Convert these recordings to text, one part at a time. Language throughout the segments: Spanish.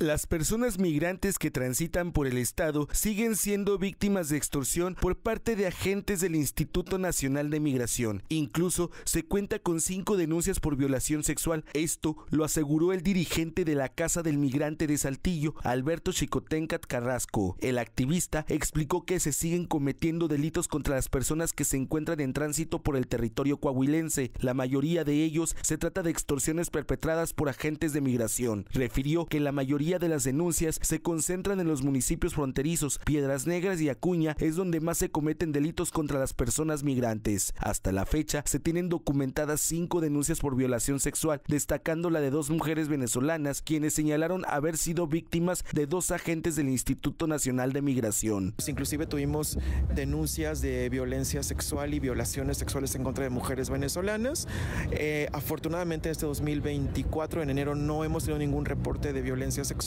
Las personas migrantes que transitan por el Estado siguen siendo víctimas de extorsión por parte de agentes del Instituto Nacional de Migración. Incluso se cuenta con cinco denuncias por violación sexual. Esto lo aseguró el dirigente de la Casa del Migrante de Saltillo, Alberto Chicotencat Carrasco. El activista explicó que se siguen cometiendo delitos contra las personas que se encuentran en tránsito por el territorio coahuilense. La mayoría de ellos se trata de extorsiones perpetradas por agentes de migración. Refirió que la mayoría de las denuncias se concentran en los municipios fronterizos. Piedras Negras y Acuña es donde más se cometen delitos contra las personas migrantes. Hasta la fecha se tienen documentadas cinco denuncias por violación sexual, destacando la de dos mujeres venezolanas quienes señalaron haber sido víctimas de dos agentes del Instituto Nacional de Migración. Inclusive tuvimos denuncias de violencia sexual y violaciones sexuales en contra de mujeres venezolanas. Eh, afortunadamente este 2024, en enero, no hemos tenido ningún reporte de violencia sexual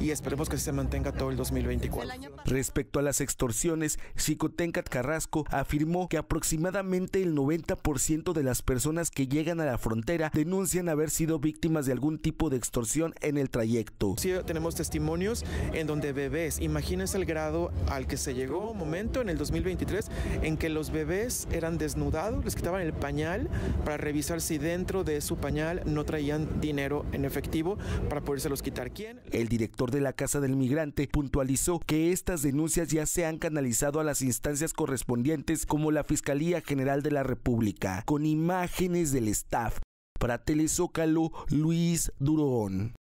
y esperemos que se mantenga todo el 2024. Respecto a las extorsiones, Xicotencat Carrasco afirmó que aproximadamente el 90% de las personas que llegan a la frontera denuncian haber sido víctimas de algún tipo de extorsión en el trayecto. Sí, tenemos testimonios en donde bebés, imagínense el grado al que se llegó un momento en el 2023 en que los bebés eran desnudados, les quitaban el pañal para revisar si dentro de su pañal no traían dinero en efectivo para podérselos quitar. ¿Quién? El director de la Casa del Migrante puntualizó que estas denuncias ya se han canalizado a las instancias correspondientes como la Fiscalía General de la República, con imágenes del staff. Para Telezócalo, Luis Durón.